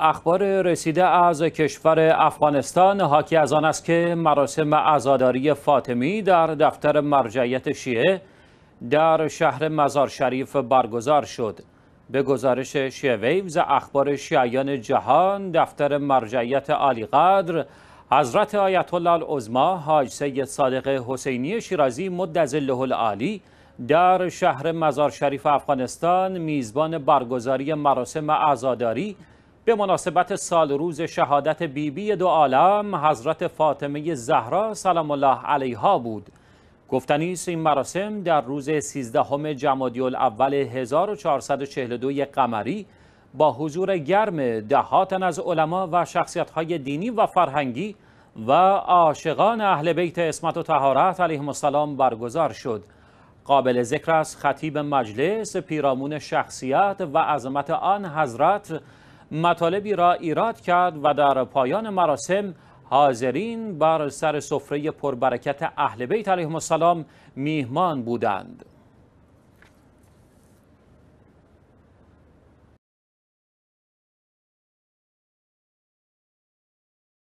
اخبار رسیده از کشور افغانستان حاکی از آن است که مراسم عزاداری فاطمی در دفتر مرجعیت شیعه در شهر مزار شریف برگزار شد به گزارش شیعه ویوز اخبار شیعیان جهان دفتر مرجعیت عالی قدر حضرت آیت الله العظما حاج سید صادق حسینی شیرازی له العالی در شهر مزار شریف افغانستان میزبان برگزاری مراسم عزاداری به مناسبت سال روز شهادت بیبی بی دو عالم حضرت فاطمه زهرا سلام الله علیها بود گفتنی است این مراسم در روز 13 جمادی الاول 1442 قمری با حضور گرم دهاتن از علما و شخصیت‌های دینی و فرهنگی و عاشقان اهل بیت اسمت و تهارت علیه السلام برگزار شد قابل ذکر است خطیب مجلس پیرامون شخصیت و عظمت آن حضرت مطالبی را ایراد کرد و در پایان مراسم حاضرین بر سر سفره پربرکت اهل بیت علیهم السلام میهمان بودند